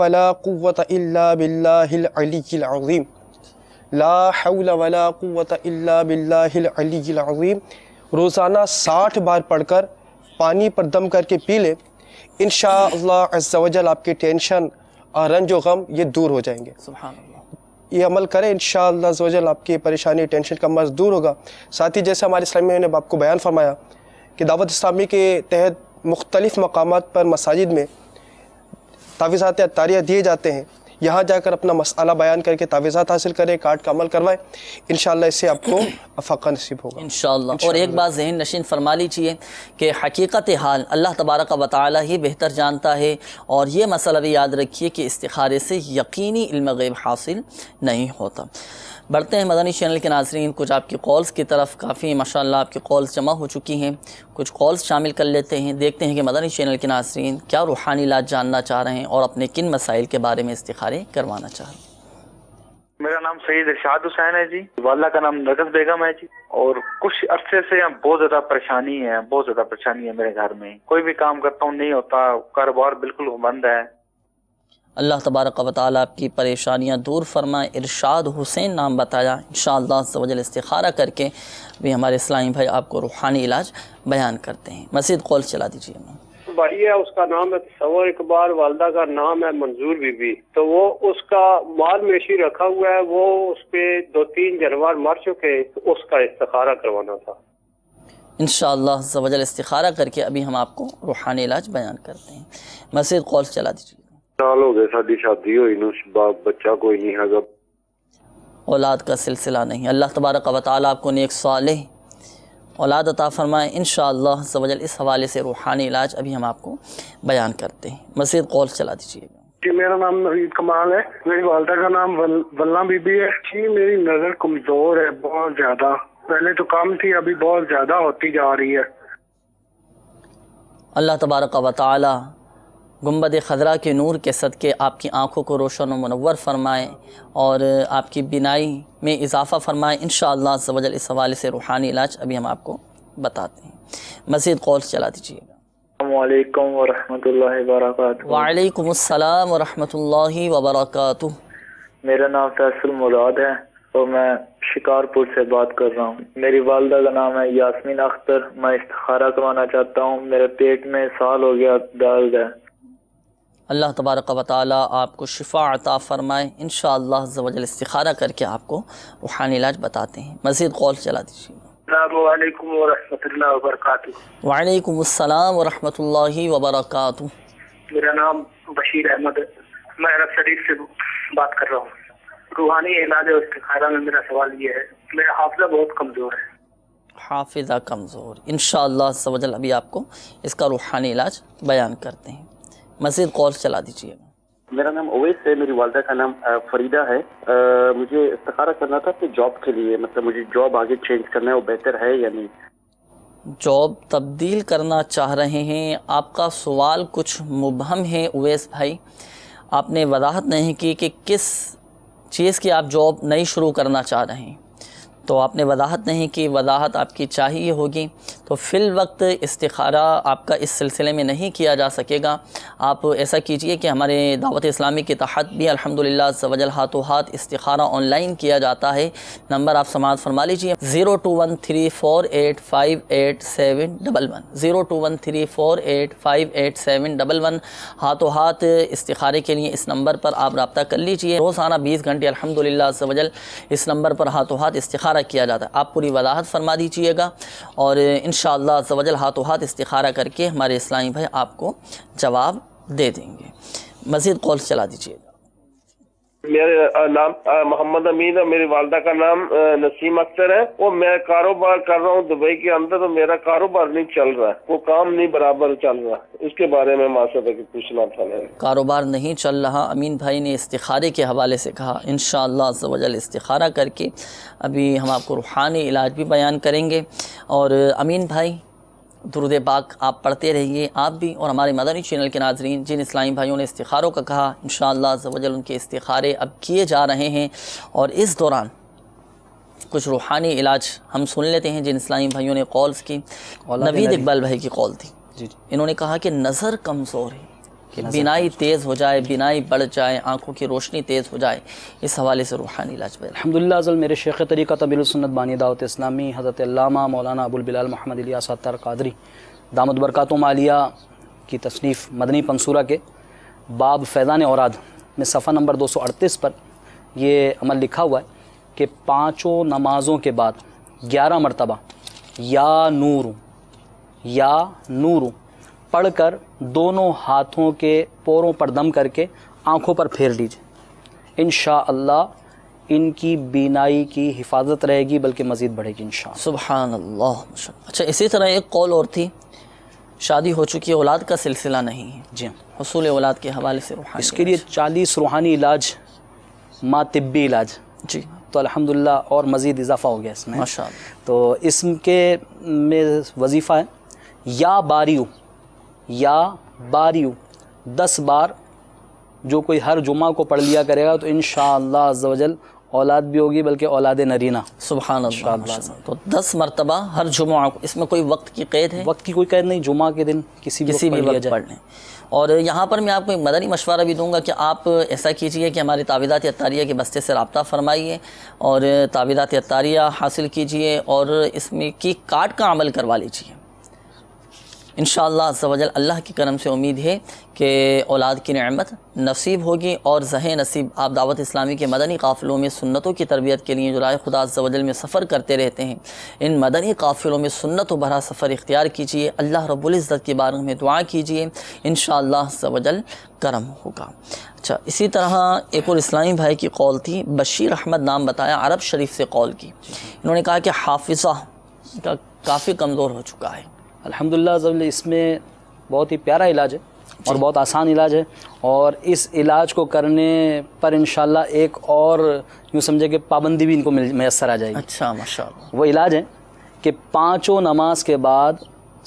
वला कुव्वत इल्ला बिल्लाहिल रोज़ाना साठ बार पढ़कर पानी पर दम करके पी लें इन शाजल आपके टेंशन और रंज गम ये दूर हो जाएंगे ये अमल करें इन शजल आपकी परेशानी टेंशन का मर्ज दूर होगा साथ ही जैसे हमारे इस्लामी ने आपको बयान फरमाया कि दावत इस्लामी के तहत मुख्तलिफ़ मकाम पर मसाजिद में तावीज़ात अतारिया दिए जाते हैं यहाँ जाकर अपना मसाला बयान करके तावीज़ात हासिल करें कार्ड का अमल करवाएं इन इससे आपको अफाका नसीब होगा इन और एक बात जहन नशीन फरमा लीजिए कि हकीकत हाल अल्लाह तबारक व ताली ही बेहतर जानता है और ये मसला भी याद रखिए कि इसतारे से यकीनी इल्म गैब हासिल नहीं होता बढ़ते हैं मदनी चैनल के नाजरीन कुछ आपकी कॉल्स की तरफ काफ़ी माशाल्लाह आपकी कॉल्स जमा हो चुकी हैं कुछ कॉल्स शामिल कर लेते हैं देखते हैं कि मदनी चैनल के नाजरीन क्या रूहानी इलाज जानना चाह रहे हैं और अपने किन मसाइल के बारे में इस्तारे करवाना चाह रहे हैं मेरा नाम सईद इर्शाद हुसैन है जी वाला का नाम नगद बेगम है जी और कुछ अरसे से बहुत ज्यादा परेशानी है बहुत ज्यादा परेशानी है मेरे घर में कोई भी काम करता हूँ नहीं होता कारोबार बिल्कुल बंद है अल्लाह तबारक व ताली आपकी परेशानियाँ दूर फरमाए इरशाद हुसैन नाम बताया इन शजल इस्तारा करके भी हमारे इस्लामी भाई आपको रूहानी इलाज बयान करते हैं मसीद कौल चला दीजिए तो बढ़िया उसका नाम है सवर इकबाल वालदा का नाम है मंजूर बीबी तो वो उसका माल मेशी रखा हुआ है वो उस पर दो तीन जनवर मर चुके तो उसका इस्तारा करवाना था इन शजल इस्तारा करके अभी हम आपको रूहानी इलाज बयान करते हैं मसीद कौल चला दीजिए साल हो गए ਸਾਡੀ ਸ਼ਾਦੀ ਹੋਈ ਨੂੰ ਬੱਚਾ ਕੋਈ ਨਹੀਂ ਹੈਗਾ औलाद का सिलसिला नहीं अल्लाह तबारक व ताली आपको नेक साल औलाद अता फ़रमाएँ इन शजल इस हवाले से रूहानी इलाज अभी हम आपको बयान करते हैं मज़ीद कॉल चला दीजिएगा जी मेरा नाम नवीद कमाल है मेरी वालदा का नाम वल्ला बीबी है जी मेरी नज़र कमज़ोर है बहुत ज़्यादा पहले तो कम थी अभी बहुत ज़्यादा होती जा रही है अल्लाह तबारक व गुम्बद खदरा के नूर के सदक़े आपकी आँखों को रोशन मनवर फरमाएँ और आपकी बिनाई में इजाफ़ा फरमाएँ इन शजल इस हवाले से रूहानी इलाज अभी हम आपको बताते हैं मज़ीद कॉल चला दीजिए वालेकुम वरहमतुल्लाहि वबरकातुहू मेरा नाम फैसल मुराद है और मैं शिकारपुर से बात कर रहा हूँ मेरी वालदा का नाम है यासमीन अख्तर मैं इस्तारा करवाना चाहता हूँ मेरे पेट में साल हो गया दर्द है अल्लाह तबारक व ताली आपको शिफा अता फ़रमाए इन शजल इस्तारा करके आपको रूहानी इलाज बताते हैं मज़ीद कॉल चला दीजिए वालेकुम वरम वबरक मेरा नाम बशीर अहमद मैं अरब शरीफ से बात कर रहा हूँ रूहानी इलाज और इस्तारा में मेरा सवाल ये है मेरा हाफजा बहुत कमज़ोर है हाफिज़ा कमज़ोर इन अभी आपको इसका रूहानी इलाज बयान करते हैं मजीद कॉल चला दीजिए मेरा नाम ओवैस है मेरी वालदा का नाम फरीदा है आ, मुझे इस्तारा करना था कि जॉब के लिए मतलब मुझे जॉब आगे चेंज करना है वो बेहतर है या नहीं जॉब तब्दील करना चाह रहे हैं आपका सवाल कुछ मुबहम है ओवैस भाई आपने वजाहत नहीं की कि किस चीज़ की आप जॉब नई शुरू करना चाह रहे हैं तो आपने वजाहत नहीं की वजाहत आपकी चाहिए होगी तो फ़िल वक्त इस्तारा आपका इस सिलसिले में नहीं किया जा सकेगा आप ऐसा कीजिए कि हमारे दावत इस्लामी के तहत भी अलहमदिल्ला सवजल हाथों हाथ इस्तारा ऑनलाइन किया जाता है नंबर आप समाज फरमा लीजिए zero two one three four eight five eight seven double one zero two one three four eight five eight seven double one हाथों हाथ इस्तारे के लिए इस नंबर पर आप रबा कर लीजिए रोज़ाना बीस घंटे अलहमदिल्ला सवजल इस नंबर पर हाथों हाथ इस्तारा किया जाता है आप पूरी वजाहत फरमा दीजिएगा और इन इन हाथों हाथ इस्तारा करके हमारे इस्लामी भाई आपको जवाब दे देंगे मज़ीद कॉल चला दीजिएगा मेरा नाम मोहम्मद अमीन है मेरी वालदा का नाम नसीम अख्तर है वो मैं कारोबार कर रहा हूँ दुबई के अंदर तो मेरा कारोबार नहीं चल रहा है वो काम नहीं बराबर चल रहा उसके बारे में माशा पूछना था मैं कारोबार नहीं चल रहा अमीन भाई ने इस्तारे के हवाले से कहा इन शजल इस्तारा करके अभी हम आपको रूहानी इलाज भी बयान करेंगे और अमीन भाई दुरुद पाक आप पढ़ते रहिए आप भी और हमारे मदनी चैनल के नाजरीन जिन इस्लामी भाइयों ने इस्तारों का कहा इन शवजल उनके इस्तारे अब किए जा रहे हैं और इस दौरान कुछ रूहानी इलाज हम सुन लेते हैं जिन इस्लामी भाइयों ने कॉल्स की नवीद इकबाल भाई की कॉल थी जी इन्होंने कहा कि नज़र कमज़ोर है कि बिनाई तेज़ हो जाए बिनाई बढ़ जाए आंखों की रोशनी तेज़ हो जाए इस हवाले से रूहानी इलाज में अलहमदिल्ला अज़ल मेरे शेख तरीका तबीलसन्नत बानी दावत इस्लामी हज़रत लामा मौलाना अबुलबिलाल महमद अलिया सत्तार कादरी दामद बरक़ात मालिया की तसनीफ़ मदनी पंसूरा के बाब फैज़ान औरद में सफ़ा नंबर दो सौ अड़तीस पर यह अमल लिखा हुआ है कि पाँचों नमाज़ों के बाद ग्यारह मरतबा या नूर या नूरू पढ़कर दोनों हाथों के पोरों पर दम करके आँखों पर फेर लीजिए इन इनकी बीनाई की हिफाजत रहेगी बल्कि मज़ीद बढ़ेगी इन सुबहान अच्छा इसी तरह एक कॉल और थी शादी हो चुकी है औलाद का सिलसिला नहीं है जी हसूल औलाद के हवाले से इसके लिए चालीस रूहानी इलाज माँ तिब्बी इलाज जी तो अल्हम्दुलिल्लाह और मज़ीद इजाफ़ा हो गया इसमें माशा तो इसके में वजीफ़ा है या बारी या बारियू दस बार जो कोई हर जुमा को पढ़ लिया करेगा तो इन शजल औलाद भी होगी बल्कि औलाद नरीना सुबह तो दस मरतबा हर जुमा को इसमें कोई वक्त की कैद है वक्त की कोई कैद नहीं जुमा के दिन किसी भी किसी भी वक्त पढ़ लें और यहाँ पर मैं आपको एक मदनी मशवरा भी दूंगा कि आप ऐसा कीजिए कि हमारे ताविदात अतारिया के बस्ते से रबता फरमाइए और ताविदात अतारिया हासिल कीजिए और इसमें की काट का अमल करवा लीजिए इन शजल अल्लाह के करम से उम्मीद है कि औलाद की नमत नसीब होगी और जह नसीब आप दावत इस्लामी के मदनी काफ़िलों में सुन्नतों की तरबियत के लिए जुलाए खुदा जवजल में सफ़र करते रहते हैं इन मदनी काफ़िलों में सुन्नत भरा सफ़र इख्तियार कीजिए अल्लाह रबुल्ज़त के बारे में दुआ कीजिए इन शजल करम होगा अच्छा इसी तरह एक और इस्लामी भाई की कॉल थी बशीर अहमद नाम बताया अरब शरीफ से कॉल की इन्होंने कहा कि हाफिज़ा का काफ़ी कमज़ोर हो चुका है अल्हम्दुलिल्लाह इसमें बहुत ही प्यारा इलाज है और बहुत आसान इलाज है और इस इलाज को करने पर इन एक और यूँ समझे कि पाबंदी भी इनको मैसर आ जाएगी अच्छा माशा वो इलाज है कि पाँचों नमाज के बाद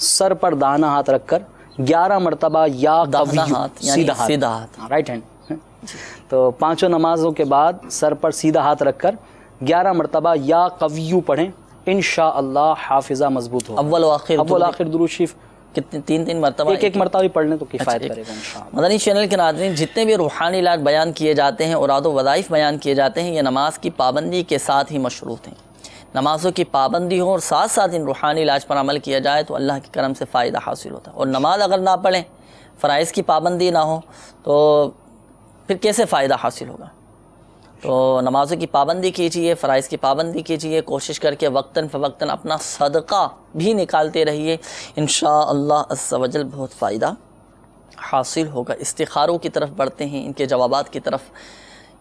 सर पर दाना हाथ रख कर ग्यारह मरतबा या हाथ सीधा हाथ सीधा हाथ राइट हाँ, हैंड हाँ। तो पाँचों नमाजों के बाद सर पर सीधा हाथ रख कर ग्यारह मरतबा या कवियू पढ़ें इन शाह हाफिज़ा मजबूत हो अव्वल आखिर अव्वल आखिर दुरुशीफ कितने तीन तीन मरतबा एक एक मरतबा पढ़ पढ़ने तो किफ़ायत अच्छा, करेगा मदनी चैनल के नाजरन जितने भी रूहानी इलाज बयान किए जाते हैं और आदो वज़ाइफ बयान किए जाते हैं ये नमाज की पाबंदी के साथ ही मशरूत हैं नमाज़ों की पाबंदी हो और साथ साथ इन रूहानी इलाज पर अमल किया जाए तो अल्लाह के करम से फ़ायदा हासिल होता है और नमाज अगर ना पढ़ें फ़राइज़ की पाबंदी ना हो तो फिर कैसे फ़ायदा हासिल होगा तो नमाज़ों की पाबंदी कीजिए फ़राइज की पाबंदी कीजिए कोशिश करके वक्ता फ़वक्ता अपना सदका भी निकालते रहिए इन शजल बहुत फ़ायदा हासिल होगा इस्तारों की तरफ बढ़ते हैं इनके जवाब की तरफ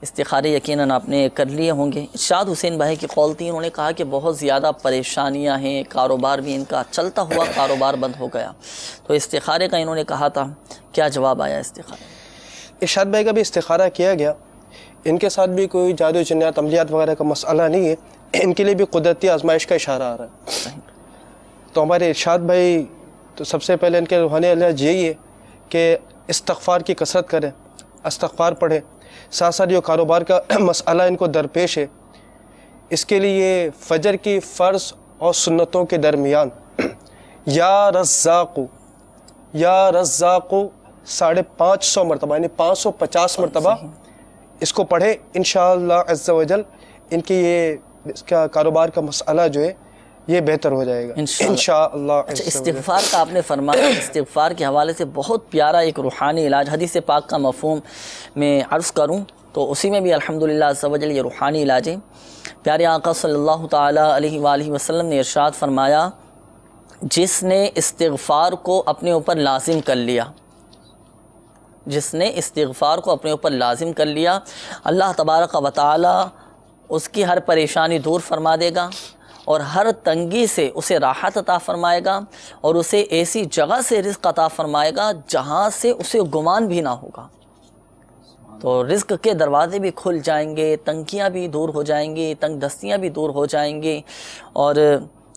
इस्तारे यकीन आपने कर लिए होंगे इर्शाद हुसैन भाई की कौल थी उन्होंने कहा कि बहुत ज़्यादा परेशानियां हैं कारोबार भी इनका चलता हुआ कारोबार बंद हो गया तो इस्तारे का इन्होंने कहा था क्या जवाब आया इस्तारे इर्शाद भाई का भी इस्तारा किया गया इनके साथ भी कोई जादू जन्यात अमलियात वगैरह का मसला नहीं है इनके लिए भी कुदरती आजमाइश का इशारा आ रहा है तो हमारे इर्शाद भाई तो सबसे पहले इनके रूहानी अलाज यही है कि इस्तफ़ार की कसरत करें इस्तफ़ार पढ़ें साथ साथ जो कारोबार का <clears throat> मसला इनको दरपेश है इसके लिए फजर की फ़र्ज और सुन्नतों के दरमियान <clears throat> या रजाकु या रज़ाक़ साढ़े पाँच सौ मरतबा यानी पाँच सौ पचास मरतबा इसको पढ़ें इन शजल इनके ये इसका कारोबार का मसला जो है ये बेहतर हो जाएगा इन अच्छा इस्तफार का आपने फरमाया इस्तफार के हवाले से बहुत प्यारा एक रूहानी इलाज हदीस पाक का मफहम मैं अर्ज़ करूँ तो उसी में भी अल्हम्दुलिल्लाह ये रूहानी इलाज है प्यारे आका सल्लल्लाहु अलैहि वसल्लम वसल्लम ने इरशाद फरमाया जिसने इस्तफार को अपने ऊपर लाजिम कर लिया जिसने इस्तफ़ार को अपने ऊपर लाजिम कर लिया अल्लाह तबारक व उसकी हर परेशानी दूर फरमा देगा और हर तंगी से उसे राहत अता फ़रमाएगा और उसे ऐसी जगह से रिस्क अता फ़रमाएगा जहाँ से उसे गुमान भी ना होगा तो रिस्क के दरवाज़े भी खुल जाएंगे तंगियाँ भी दूर हो जाएंगी तंग दस्तियाँ भी दूर हो जाएंगी और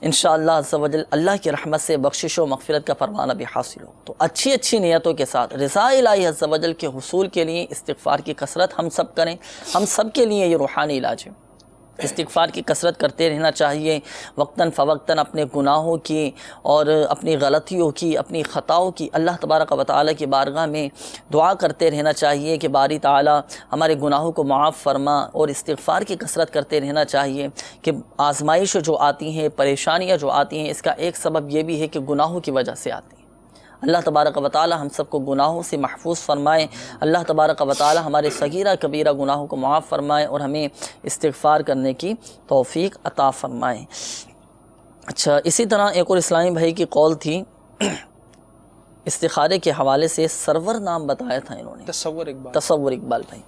इन शजल अल्लाह की रहमत से बख्शिश व मगफरत का परवाना भी हासिल हो तो अच्छी अच्छी नीयतों के साथ रज़ा के हसूल के लिए इस्तफ़ार की कसरत हम सब करें हम सब के लिए ये रूहानी इलाज है इस्तफ़ार की कसरत करते रहना चाहिए वक्ता फ़वक्ता अपने गुनाहों की और अपनी गलतियों की अपनी ख़ताओं की अल्लाह तबारक व की बारगाह में दुआ करते रहना चाहिए कि बारी ताली हमारे गुनाहों को माफ़ फरमा और इस्तफ़ार की कसरत करते रहना चाहिए कि आजमाइश जो आती हैं परेशानियाँ जो आती हैं इसका एक सबब यह भी है कि गुनाहों की वजह से आती हैं अल्लाह तबारक व ताली हम सबको गुनाहों से महफूज फरमाएँ अल्लाह तबारक व हमारे सगीरा कबीरा गुनाहों को माफ़ फरमाएँ और हमें इस्तफ़ार करने की तोफ़ी अता फ़रमाएँ अच्छा इसी तरह एक और इस्लामी भाई की कॉल थी <clears throat> इस्तारे के हवाले से सरवर नाम बताया था इन्होंने तस्वर इकबाल तस्वर इकबाल भाई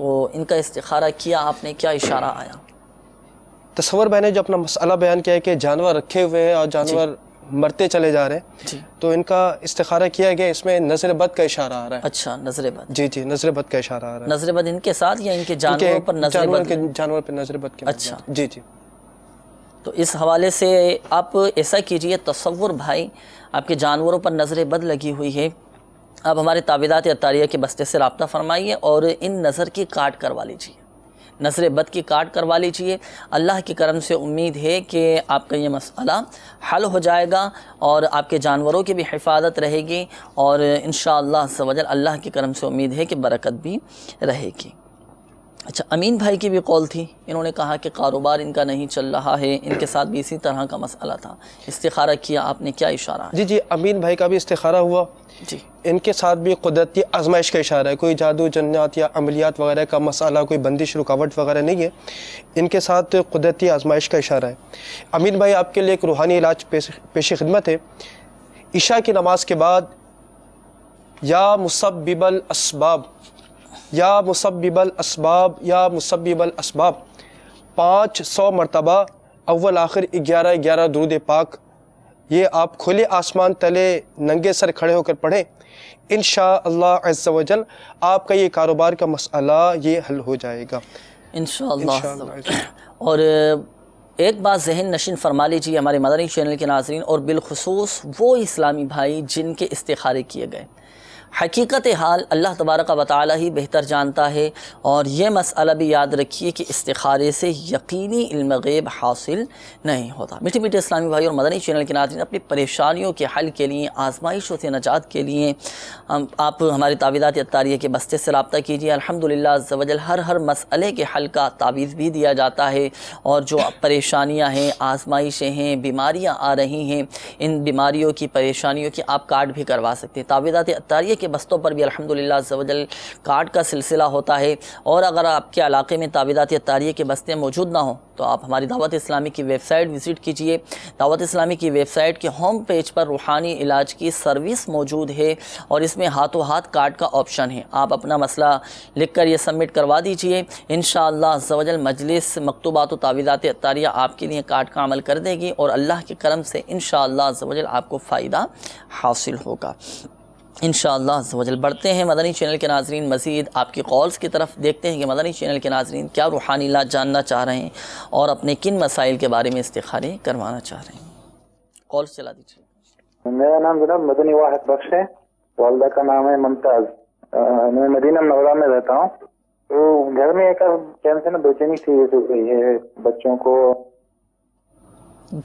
तो इनका इस्तारा किया आपने क्या इशारा आया तस्वर ने जो अपना मसला बयान किया है कि जानवर रखे हुए हैं और जानवर मरते चले जा रहे हैं तो इनका इस्तारा किया गया इसमें नजर बद का इशारा आ रहा है अच्छा नजर बद जी जी नजर बद का इशारा आ रहा है नजर बद इनके साथ या इनके जानवरों पर नजर जानवर के जानवर पर नजर बद अच्छा जी जी तो इस हवाले से आप ऐसा कीजिए तस्वुर भाई आपके जानवरों पर नजर बद लगी हुई है आप हमारे ताबीदात अतारिया के बस्ते से रबता फरमाइए और इन नज़र की काट करवा लीजिए नसर बद की काट करवा लीजिए अल्लाह के करम से उम्मीद है कि आपका ये मसला हल हो जाएगा और आपके जानवरों की भी हिफाजत रहेगी और इन शजल अल्लाह के करम से उम्मीद है कि बरकत भी रहेगी अच्छा अमीन भाई की भी कॉल थी इन्होंने कहा कि कारोबार इनका नहीं चल रहा है इनके साथ भी इसी तरह का मसला था इस्तारा किया आपने क्या इशारा जी जी अमीन भाई का भी इस्तारा हुआ जी इनके साथ भी कुदरती आजमाइश का इशारा है कोई जादू जन्नात या अमलियात वगैरह का मसाला कोई बंदिश रुकावट वगैरह नहीं है इनके साथ कुदरती आजमाइश का इशारा है अमीन भाई आपके लिए एक रूहानी इलाज पेश खिदमत है ईशा की नमाज के बाद या मुसबिबल इसबाब या मुसब्बिबल इसबाब या मुसब्बिबल इसबाब पाँच सौ मरतबा अव्वल आखिर ग्यारह ग्यारह दरूद पाक ये आप खुले आसमान तले नंगे सर खड़े होकर पढ़ें इन शाजल आपका ये कारोबार का मसला ये हल हो जाएगा इन और एक बात जहन नशीन फरमा लीजिए हमारे मदरी चैनल के नाजरन और बिलखसूस वो इस्लामी भाई जिनके इस्तारे किए गए हकीकत हाल अल्लाह तबारक व ताली ही बेहतर जानता है और ये मसला भी याद रखिए कि इस्तारे से यकीनी इल्म गैब हासिल नहीं होता मीठे मीठे इस्लामी भाई और मदनी चैनल के नाजरन अपनी परेशानियों के हल के लिए आजमाइशों से नजात के लिए आप हमारे तावीदात अतारिया के बस्ते से रबता कीजिए अलहमदिल्लाजल हर हर मसले के हल का तावीज़ भी दिया जाता है और जो परेशानियाँ हैं आजमाइशें हैं बीमारियाँ आ रही हैं इन बीमारियों की परेशानियों की आप कार्ड भी करवा सकते हैं तावीदात अतारिया के बस्तों पर भी अलहमदिल्ला जवजल कार्ड का सिलसिला होता है और अगर आपके इलाके में ताबीदात या तारीख के बस्ते मौजूद ना हों तो आप हमारी दावत इस्लामी की वेबसाइट विज़िट कीजिए दावत इस्लामी की वेबसाइट के होम पेज पर रूहानी इलाज की सर्विस मौजूद है और इसमें हाथों हाथ कार्ड का ऑप्शन है आप अपना मसला लिख कर यह सबमिट करवा दीजिए इन शजल मजलिस मकतूबात तावीज़ात तारिया आपके लिए कार्ड का अमल कर देगी और अल्लाह के करम से इन शजल आपको फ़ायदा हासिल होगा इन शजल बढ़ते हैं मदनी चैनल के नाजरन मज़ीद आपकी कॉल्स की तरफ देखते हैं कि मदनी चैनल के नाजरन क्या रूहानी ला जानना चाह रहे हैं और अपने किन मसाइल के बारे में इस्तारे करवाना चाह रहे हैं कॉल्स चला दीजिए मेरा नाम जनाब मदनी वाहद बख्श है वालदा का नाम है मुमताज़ मैं मदीना मनवरा में रहता हूँ तो घर में एक टेंशन बेचैनी सी रही है बच्चों को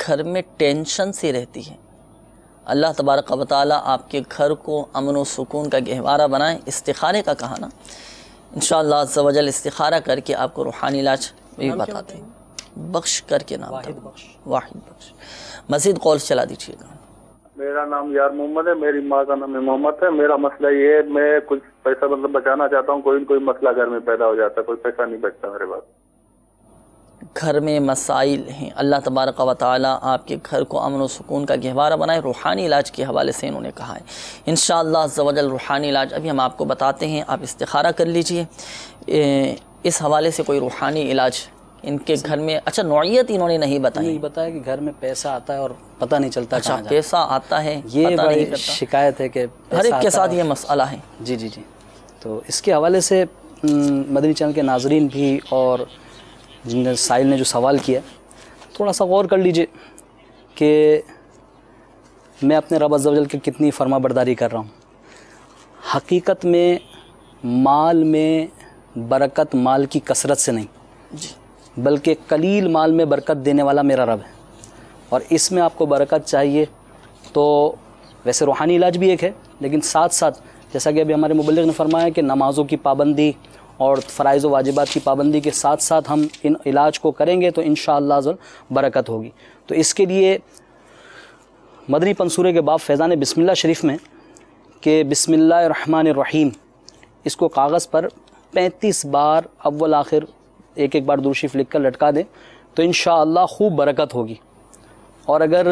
घर में टेंशन सी रहती है अल्लाह तबारक व आपके घर को अमन व सुकून का गहवारा बनाए इस्तारे का कहाना इन शजल इस्तारा करके आपको रूहानी इलाज भी बताते हैं बख्श करके नाम वाहिद बख्श वाहिद बख्श मजीद कॉल चला दीजिएगा मेरा नाम यार मोहम्मद है मेरी माँ का नाम मोहम्मद है मेरा मसला ये है मैं कुछ पैसा मतलब बचाना चाहता हूँ कोई ना कोई मसला घर में पैदा हो जाता है कोई पैसा नहीं बचता मेरे पास घर में मसाइल हैं अल्लाह तबारक व ताली आपके घर को अमन व सुकून का गहवारा बनाए रूहानी इलाज के हवाले से इन्होंने कहा है इन शजल रूहानी इलाज अभी हम आपको बताते हैं आप इस्तारा कर लीजिए इस हवाले से कोई रूहानी इलाज इनके घर में अच्छा नौीयत इन्होंने नहीं बताई नहीं बताया कि घर में पैसा आता है और पता नहीं चलता अच्छा पैसा आता है ये बड़ी शिकायत है कि हर एक के साथ ये मसला है जी जी जी तो इसके हवाले से मदनी चैनल के नाजरीन भी और जिन साहिल ने जो सवाल किया थोड़ा सा गौर कर लीजिए कि मैं अपने रब अज़ल की कितनी फर्मा बरदारी कर रहा हूँ हकीकत में माल में बरकत माल की कसरत से नहीं बल्कि कलील माल में बरकत देने वाला मेरा रब है और इसमें आपको बरकत चाहिए तो वैसे रूहानी इलाज भी एक है लेकिन साथ साथ जैसा कि अभी हमारे मुबलिक ने फरमाया कि नमाज़ों की पाबंदी और फ़रज़ वाजिबात की पाबंदी के साथ साथ हम इन इलाज को करेंगे तो इन बरकत होगी तो इसके लिए मदनी पंसूरे के बाप फैज़ान बिसमिल्ला शरीफ में कि रहीम इसको कागज़ पर पैंतीस बार अव्वल आखिर एक एक बार दूरशीफ लिख कर लटका दें तो इन खूब बरकत होगी और अगर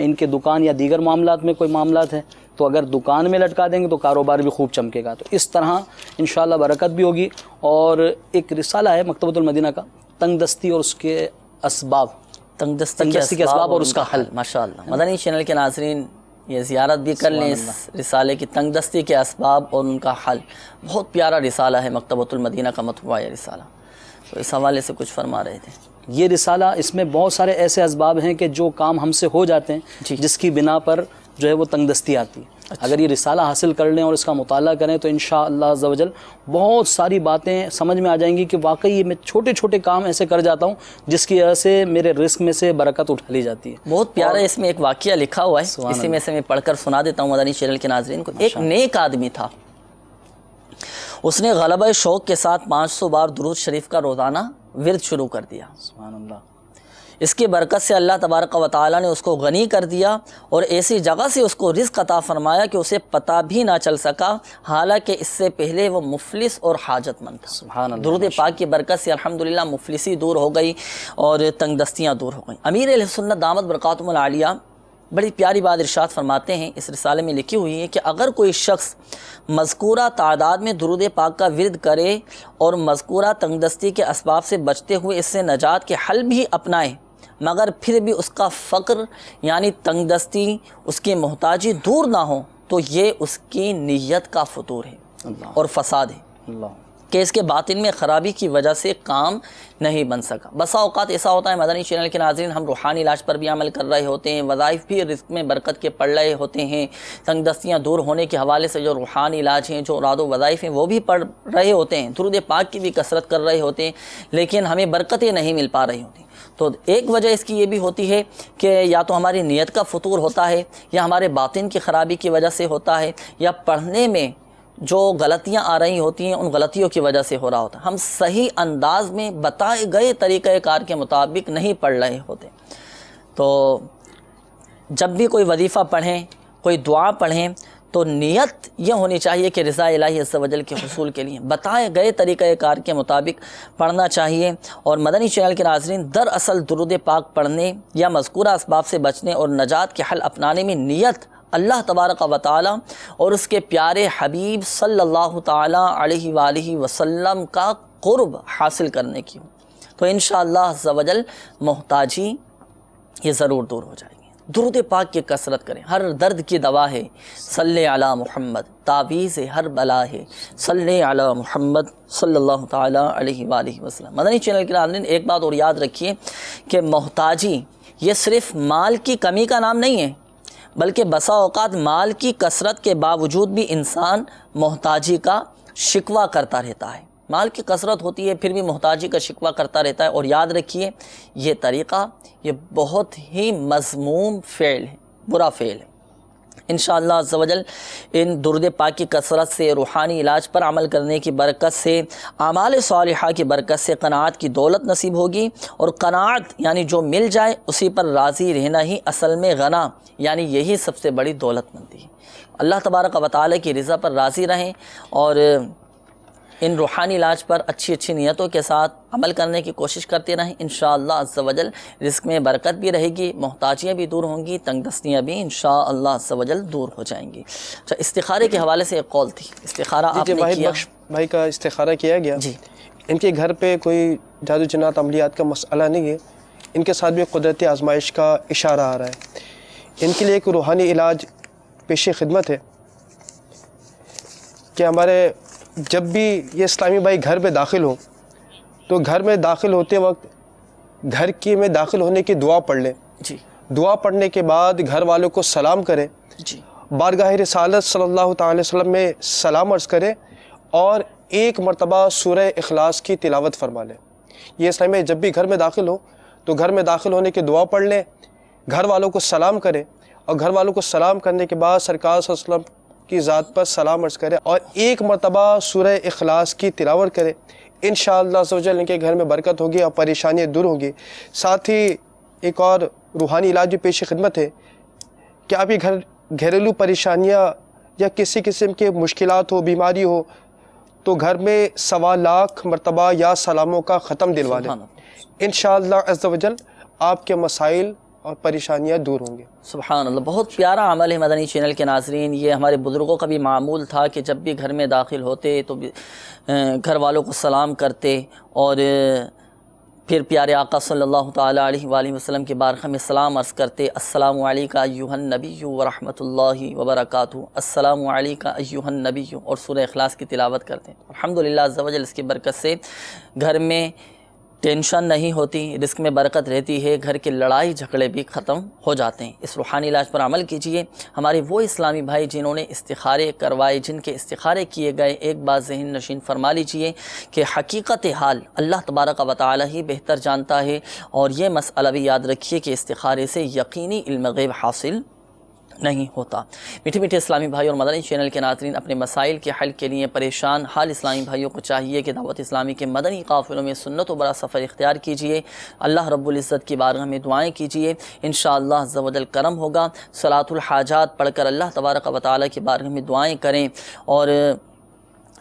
इनके दुकान या दीगर मामला में कोई मामला है तो अगर दुकान में लटका देंगे तो कारोबार भी खूब चमकेगा तो इस तरह इन बरकत भी होगी और एक रिसाला है मकतबतुलमदीना का तंग दस्ती और उसके इसबाब तंग दस्ती तंग दस्ती के इसबाब और उसका हल माशा मदनी चैनल के नाजरीन ये ज़्यारत भी कर लें इस रिसाले की तंग दस्ती के इसबाब और उनका हल बहुत प्यारा रिसाला है मकतबतुलमदीना का मतबा यह रिसाला तो इस हवाले से कुछ फरमा रहे थे ये रिसाला इसमें बहुत सारे ऐसे इसबाब हैं कि जो काम हमसे हो जाते हैं जिसकी बिना पर जो है वो तंगदस्ती आती है अच्छा। अगर ये रिसाला हासिल कर लें और इसका मुताल करें तो इन शजल बहुत सारी बातें समझ में आ जाएंगी कि वाकई ये मैं छोटे छोटे काम ऐसे कर जाता हूँ जिसकी वजह से मेरे रिस्क में से बरकत उठा ली जाती है बहुत प्यारा इसमें एक वाक्य लिखा हुआ है इसी में से मैं पढ़कर सुना देता हूँ मदानी चैनल के नाजरन को एक अच्छा। नेक आदमी था उसने गलबा शौक के साथ पाँच सौ बार दुरुद शरीफ का रोज़ाना विरद शुरू कर दिया सुबह इसकी बरकत से अल्लाह तबारक व ताली ने उसको गनी कर दिया और ऐसी जगह से उसको रिस्क अता फरमाया कि उसे पता भी ना चल सका हालांकि इससे पहले वो मुफलिस और हाजतमंद था दुरुद पाक की बरकत से अल्हम्दुलिल्लाह मुफलिसी दूर हो गई और तंग दस्तियाँ दूर हो गई अमीर सुन्नत दामद बरक़ातमलिया बड़ी प्यारी बात इरशाद फरमाते हैं इस रिसाले में लिखी हुई है कि अगर कोई शख्स मजकूरा तादाद में दरुद पाक का विरद करे और मजकूरा तंगदस्ती के असबाब से बचते हुए इससे नजात के हल भी अपनाए मगर फिर भी उसका फ़क्र यानी तंगदस्ती उसकी मोहताजी दूर ना हो तो ये उसकी नीयत का फतूर है और फसाद है कि इसके बातिन में ख़राबी की वजह से काम नहीं बन सका बसा अवत ऐसा होता है मदनी चैनल के नाजरन हम रूहानी इलाज पर भी अमल कर रहे होते हैं वज़ाइफ भी रिस्क में बरकत के पढ़ रहे होते हैं तंगदस्तियाँ दूर होने के हवाले से जो रूहानी इलाज हैं जो रादो वज़ाइफ हैं वो भी पढ़ रहे होते हैं दुरुद पाक की भी कसरत कर रहे होते हैं लेकिन हमें बरकतें नहीं मिल पा रही होती तो एक वजह इसकी ये भी होती है कि या तो हमारी नीयत का फतूर होता है या हमारे बातिन की ख़राबी की वजह से होता है या पढ़ने में जो गलतियां आ रही होती हैं उन गलतियों की वजह से हो रहा होता है हम सही अंदाज में बताए गए कार के मुताबिक नहीं पढ़ रहे होते तो जब भी कोई वजीफ़ा पढ़ें कोई दुआ पढ़ें तो नीयत यह होनी चाहिए कि रज़ा इलाही के हसूल के लिए बताए गए कार के मुताबिक पढ़ना चाहिए और मदनी चैनल के नाजरन दरअसल दुरुद पाक पढ़ने या मजकूर इसबाब से बचने और नजात के हल अपनाने में नीयत अल्लाह तबारक व ताली और उसके प्यारे हबीब सल्लल्लाहु अलैहि अलैहि वसल्लम का हासिल करने की तो इन शजल मोहताजी ये ज़रूर दूर हो जाएगी दुरुद पाक की कसरत करें हर दर्द की दवा है सल अला मोहम्मद तावीज़ हर बला है सल अला मोहम्मद सल्ला वसलम मदनी चैनल के नाम एक बात और याद रखिए कि मोहताजी ये सिर्फ़ माल की कमी का नाम नहीं है बल्कि बसा अवत माल की कसरत के बावजूद भी इंसान मोहताजी का शिकवा करता रहता है माल की कसरत होती है फिर भी मोहताजी का शिकवा करता रहता है और याद रखिए ये तरीक़ा ये बहुत ही मजमूम फ़ेल है बुरा फ़ेल है इन शजल इन दुरद पा की कसरत से रूहानी इलाज पर अमल करने की बरकत से आमाल साल की बरकत से कनात की दौलत नसीब होगी और कनात यानी जो मिल जाए उसी पर राज़ी रहना ही असल में गना यानी यही सबसे बड़ी दौलतमंदी है अल्लाह तबारक वाली की रज़ा पर राज़ी रहें और इन रूहानी इलाज पर अच्छी अच्छी नीयतों के साथ अमल करने की कोशिश करते रहें इन शजल रिस्क में बरकत भी रहेगी मोहताजियाँ भी दूर होंगी तंग दस्तियाँ भी इन शजल दूर हो जाएंगी अच्छा इस्तारे के हवाले से एक कॉल थी इस्तारा भाई का इस्तारा किया गया जी इनके घर पर कोई जादू जनात अमलियात का मसला नहीं है इनके साथ भी कुदरती आजमाइश का इशारा आ रहा है इनके लिए एक रूहानी इलाज पेश खिदमत है कि हमारे जब भी ये इस्लामी भाई घर में दाखिल हो तो घर में दाखिल होते वक्त घर की में दाखिल होने की दुआ पढ़ लें जी दुआ पढ़ने के बाद घर वालों को सलाम करें जी बारगाह रसालत सल्लल्लाहु अलैहि वसल्लम में सलाम अर्ज़ करें और एक मरतबा सूर्य अखलास की तिलावत फरमा लें यह इस्लामी भाई जब भी घर में दाखिल हो तो घर में दाखिल होने की दुआ पढ़ लें घर वालों को सलाम करें और घर वालों को सलाम करने के बाद सरकार की ज़ात पर सलाम अर्ज करें और एक मरतबा सुर अखलास की तिलावर करें इन शजल इनके घर में बरकत होगी और परेशानियाँ दूर होंगी साथ ही एक और रूहानी इलाज भी पेश खिदमत है कि आपके घर घरेलू परेशानियाँ या किसी किस्म के मुश्किल हो बीमारी हो तो घर में सवा लाख मरतबा या सलामों का ख़त्म दिलवा दें इन शजल आपके मसाइल और परेशानियाँ दूर होंगी सुबहान अल्लाह बहुत प्यारा अमल है मदनी चैनल के नाजरन ये हमारे बुज़ुर्गों का भी मामूल था कि जब भी घर में दाखिल होते तो घर वालों को सलाम करते और फिर प्यारे आका सल्लल्लाहु अलैहि वसल्लम के बारखा में सलाम अर्ज़ करते अस्सलाम वालेका अय्यूहन नबी वरहमतुल्लाहि व बरकातहू अस्सलाम वालेका अय्यूहन नबी और सूरह इखलास की तिलावत करते हैं अल्हम्दुलिल्लाह अज़्ज़ा वजल इसकी बरकत से घर में टेंशन नहीं होती रिस्क में बरकत रहती है घर के लड़ाई झगड़े भी ख़त्म हो जाते हैं इस रूहानी इलाज पर अमल कीजिए हमारे वो इस्लामी भाई जिन्होंने इस्तारे करवाए जिनके इस्तारे किए गए एक बार जहन नशीन फरमा लीजिए कि हकीकत हाल अल्लाह तबारक व ताली ही बेहतर जानता है और ये मसला भी याद रखिए कि इस्तारे से यकीनी इल्म गैब हासिल नहीं होता मीठे मीठे इस्लामी भाई और मदनी चैनल के नातरीन अपने मसाइल के हल के लिए परेशान हाल इस्लामी भाइयों को चाहिए कि दावत इस्लामी के मदनी काफिलों में और बड़ा सफ़र इख्तियार कीजिए अल्लाह रब्ज़त की बारगाह में दुआएँ कीजिए इन जबल करम होगा सलातुल हाजात पढ़कर अल्लाह तबारक व की बारगाह में दुआएँ करें और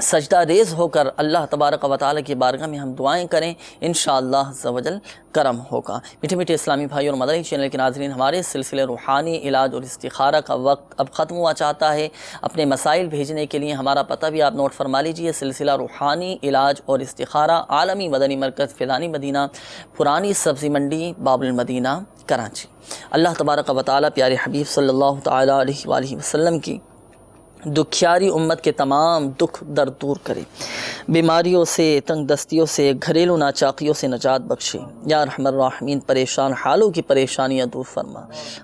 सजदा रेज होकर अल्लाह तबारक व की बारगाह में हम दुआएं करें इन शजल करम होगा मीठे मीठे इस्लामी भाई और मदरी चैनल के नाजरन हमारे सिलसिले रूहानी इलाज और इस्तारा का वक्त अब ख़त्म हुआ चाहता है अपने मसाइल भेजने के लिए हमारा पता भी आप नोट फरमा लीजिए सिलसिला रूहानी इलाज और इस्तारा आलमी मदनी मरकज़ फ़िलानी मदीना पुरानी सब्ज़ी मंडी बाबुल मदीना कराची अल्लाह तबारक व ताली प्यारे हबीब सल्ला तसलम की दुखियारी उम्मत के तमाम दुख दर्द दूर करे बीमारियों से तंग दस्तियों से घरेलू नाचाकियों से नजात बख्शे या रहमीन परेशान हालों की परेशानियाँ दूर फरमा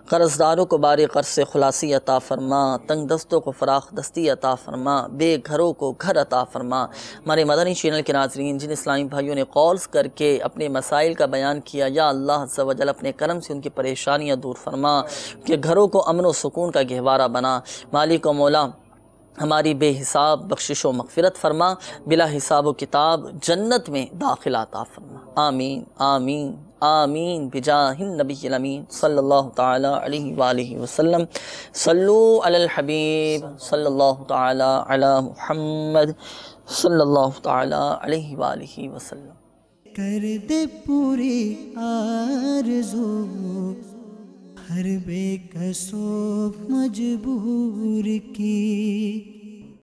कर्जदारों को बार कर्ज से खुलासी अता फरमा तंग दस्तों को फराख दस्ती अता फरमा बेघरों को घर अता फरमा हमारे मदनी चैनल के नाजरीन जिन इस्लामी भाइयों ने कॉल्स करके अपने मसाइल का बयान किया या अल्लाह सवजल अपने करम से उनकी परेशानियाँ दूर फरमा के घरों को अमन व सुकून का गहवारा बना मालिक मौला हमारी बेहिसाब बख्शिश व मगफरत फरमा बिला हिसाब व किताब जन्नत में दाखिला आता फरमा आमीन आमीन आमीन बिजाहिन नबी अमीन सल्लल्लाहु ताला अलैहि वालैहि वसल्लम सल्लु अलल हबीब सल्लल्लाहु ताला अला मुहम्मद सल्लल्लाहु ताला अलैहि वालैहि वसल्लम कर दे पूरी आरज़ू हर बेकसूर मजबूर की